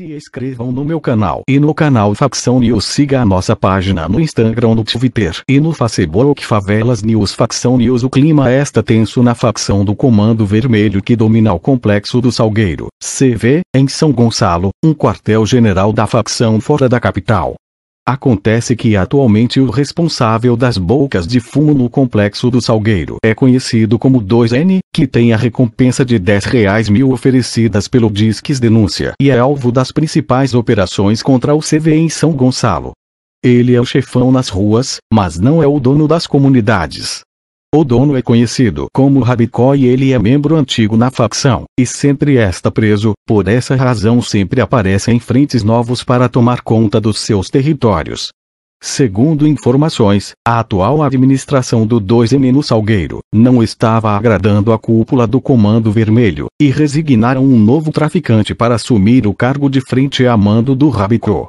se inscrevam no meu canal e no canal Facção News. Siga a nossa página no Instagram, no Twitter e no Facebook Favelas News Facção News. O clima é está tenso na facção do Comando Vermelho que domina o complexo do Salgueiro, CV, em São Gonçalo, um quartel-general da facção fora da capital. Acontece que atualmente o responsável das bocas de fumo no complexo do Salgueiro é conhecido como 2N, que tem a recompensa de 10 reais mil oferecidas pelo Disques Denúncia e é alvo das principais operações contra o CV em São Gonçalo. Ele é o chefão nas ruas, mas não é o dono das comunidades. O dono é conhecido como Rabicó e ele é membro antigo na facção, e sempre está preso, por essa razão sempre aparece em frentes novos para tomar conta dos seus territórios. Segundo informações, a atual administração do 2N Salgueiro não estava agradando a cúpula do Comando Vermelho, e resignaram um novo traficante para assumir o cargo de frente a mando do Rabicó.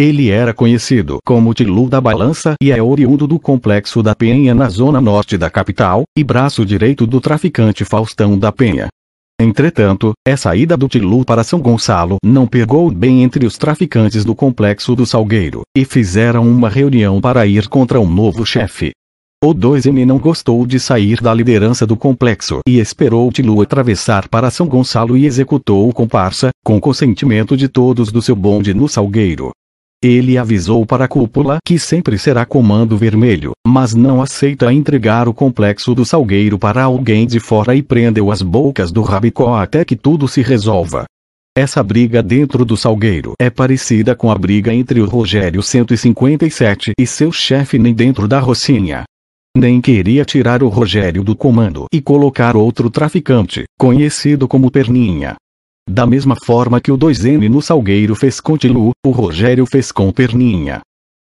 Ele era conhecido como Tilu da Balança e é oriundo do Complexo da Penha na zona norte da capital, e braço direito do traficante Faustão da Penha. Entretanto, a saída do Tilu para São Gonçalo não pegou bem entre os traficantes do Complexo do Salgueiro, e fizeram uma reunião para ir contra um novo chefe. O 2M não gostou de sair da liderança do complexo e esperou Tilu atravessar para São Gonçalo e executou o comparsa, com consentimento de todos do seu bonde no Salgueiro. Ele avisou para a cúpula que sempre será Comando Vermelho, mas não aceita entregar o complexo do Salgueiro para alguém de fora e prendeu as bocas do Rabicó até que tudo se resolva. Essa briga dentro do Salgueiro é parecida com a briga entre o Rogério 157 e seu chefe nem dentro da Rocinha. Nem queria tirar o Rogério do comando e colocar outro traficante, conhecido como Perninha, da mesma forma que o 2N no Salgueiro fez com Tilu, o Rogério fez com Perninha.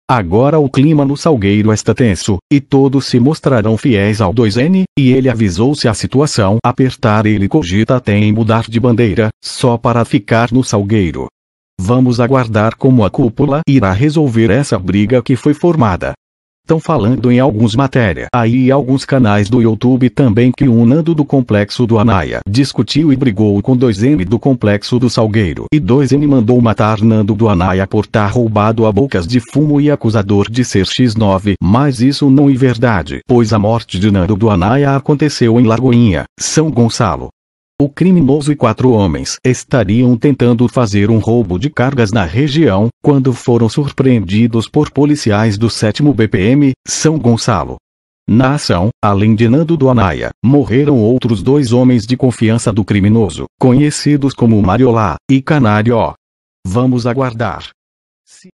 Agora o clima no Salgueiro está tenso, e todos se mostrarão fiéis ao 2N, e ele avisou se a situação apertar ele cogita até em mudar de bandeira, só para ficar no Salgueiro. Vamos aguardar como a cúpula irá resolver essa briga que foi formada. Estão falando em alguns matéria aí alguns canais do YouTube também que um Nando do Complexo do Anaia discutiu e brigou com 2M do Complexo do Salgueiro e 2M mandou matar Nando do Anaia por estar roubado a bocas de fumo e acusador de ser X9, mas isso não é verdade, pois a morte de Nando do Anaia aconteceu em Lagoinha, São Gonçalo. O criminoso e quatro homens estariam tentando fazer um roubo de cargas na região, quando foram surpreendidos por policiais do 7 BPM, São Gonçalo. Na ação, além de Nando do Anaia, morreram outros dois homens de confiança do criminoso, conhecidos como Mariolá e Canário. Vamos aguardar.